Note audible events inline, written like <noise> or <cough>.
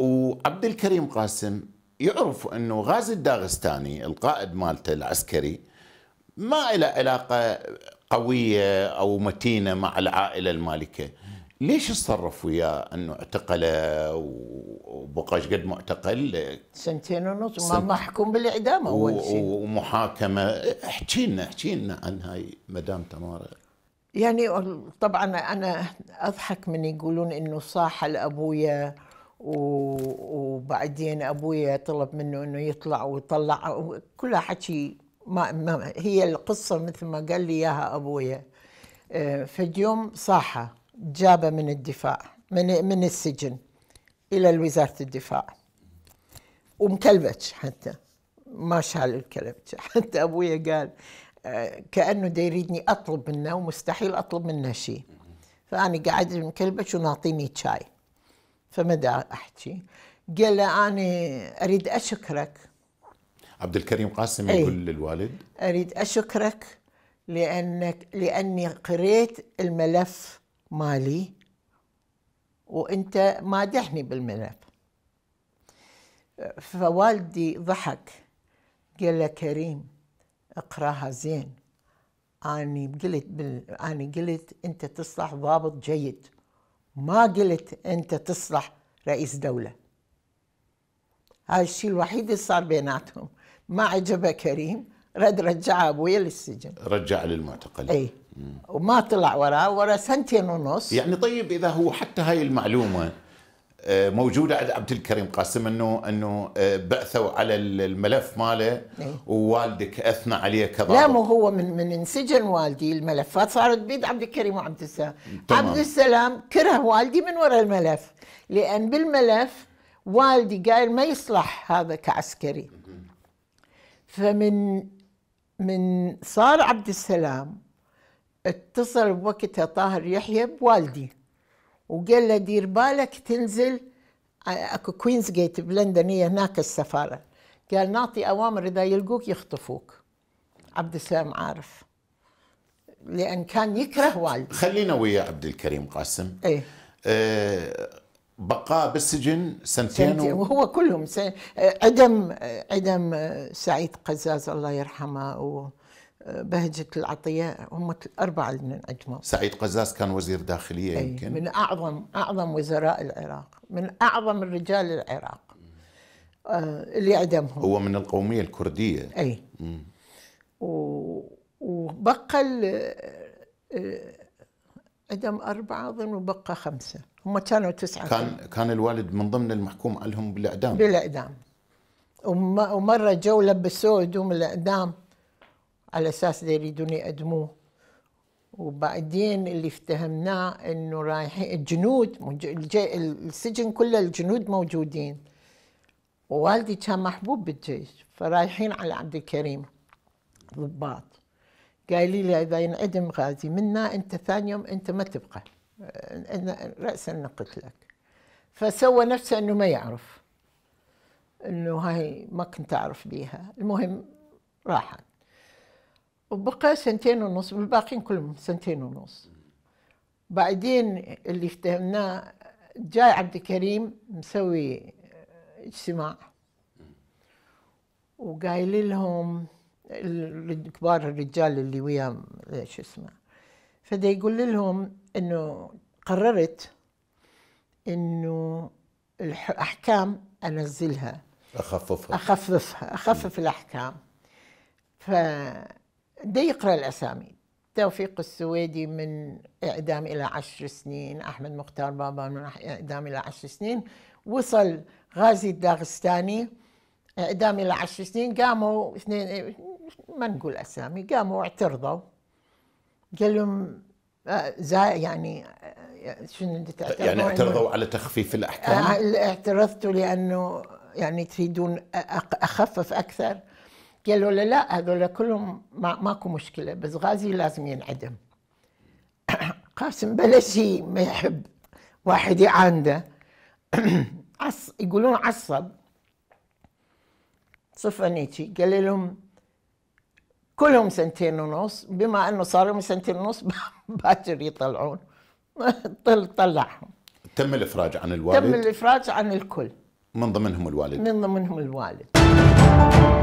وعبد الكريم قاسم يعرف انه غازي الداغستاني القائد مالته العسكري ما له علاقه قويه او متينه مع العائله المالكه ليش تصرف وياه انه اعتقله وبقاش قد معتقل سنتين ونص وما محكوم بالاعدام اول شيء ومحاكمه احكي لنا احكي لنا عن هاي مدام تمارا يعني طبعا انا اضحك من يقولون انه صاح لابويا وبعدين ابويا طلب منه انه يطلع وطلع كلها حكي ما, ما هي القصه مثل ما قال لي اياها ابويا آه، في يوم صاحه جابه من الدفاع من من السجن الى وزاره الدفاع ومكلبتش حتى ما شال الكلبتش <laughs> حتى ابويا قال آه، كانه دا يريدني اطلب منه ومستحيل اطلب منه شيء فانا قاعد مكلبتش وناطيني شاي فما احكي قال له انا اريد اشكرك عبد الكريم قاسم أي. يقول للوالد اريد اشكرك لانك لاني قريت الملف مالي وانت مادحني بالملف فوالدي ضحك قال له كريم اقراها زين اني قلت بال... اني قلت انت تصلح ضابط جيد ما قلت انت تصلح رئيس دوله هاي الشيء الوحيد اللي صار بيناتهم ما عجبه كريم رد رجع ابويا للسجن رجع للمعتقل اي وما طلع وراه ورا سنتين ونص يعني طيب اذا هو حتى هاي المعلومه آه، موجوده عند عبد الكريم قاسم انه انه آه، بعثوا على الملف ماله إيه. ووالدك اثنى عليه كضابط لا مو هو من من انسجن والدي الملفات صارت بيد عبد الكريم وعبد السلام تمام. عبد السلام كره والدي من وراء الملف لان بالملف والدي قال ما يصلح هذا كعسكري فمن من صار عبد السلام اتصل بوقتها طاهر يحيى بوالدي وقال له دير بالك تنزل آه، اكو كوينز جيت بلندن هي هناك السفاره قال نعطي اوامر اذا يلقوك يخطفوك عبد السلام عارف لان كان يكره والد خلينا ويا عبد الكريم قاسم ايه أه بقاء بالسجن سنتين, سنتين و... وهو كلهم آه، عدم آه، عدم سعيد قزاز الله يرحمه و... بهجة العطية هم الأربعة اللي عندهم سعيد قزاز كان وزير داخلية أي يمكن من أعظم أعظم وزراء العراق من أعظم الرجال العراق آه اللي عدمهم هو من القومية الكردية أي و... وبقى ال... آه، عدم أربعة أظن وبقى خمسة هم كانوا تسعة كان كان الوالد من ضمن المحكوم عليهم بالإعدام بالإعدام ومرة جو لبسوه هدوم الإعدام على اساس يريدون يقدموه وبعدين اللي افتهمناه انه رايحين الجنود السجن كله الجنود موجودين ووالدي كان محبوب بالجيش فرايحين على عبد الكريم ضباط قايل لي اذا ينعدم غازي منا انت ثاني يوم انت ما تبقى راسا نقتلك فسوى نفسه انه ما يعرف انه هاي ما كنت اعرف بيها المهم راحت وبقى سنتين ونص والباقيين كلهم سنتين ونص بعدين اللي افتهمناه جاي عبد الكريم مسوي اجتماع وقايل لهم الكبار الرجال اللي ويا شو اسمه فدا يقول لهم انه قررت انه الاحكام انزلها اخففها اخففها اخفف الاحكام ف ده يقرا الاسامي توفيق السويدي من اعدام الى عشر سنين احمد مختار بابا من اعدام الى عشر سنين وصل غازي الداغستاني اعدام الى عشر سنين قاموا اثنين ما نقول اسامي قاموا اعترضوا قال لهم آه، يعني آه، شنو يعني اعترضوا على تخفيف الاحكام؟ آه، اعترضتوا لانه يعني تريدون اخفف اكثر قالوا له لا هذول كلهم ما ماكو مشكله بس غازي لازم ينعدم <coughs> قاسم بلش ما يحب واحد يعانده <coughs> عص يقولون عصب صفنيتي قال لهم كلهم سنتين ونص بما انه صار لهم سنتين ونص <laughs> باكر يطلعون <laughs> طل طلعهم تم الافراج عن الوالد تم الافراج عن الكل من ضمنهم الوالد من ضمنهم الوالد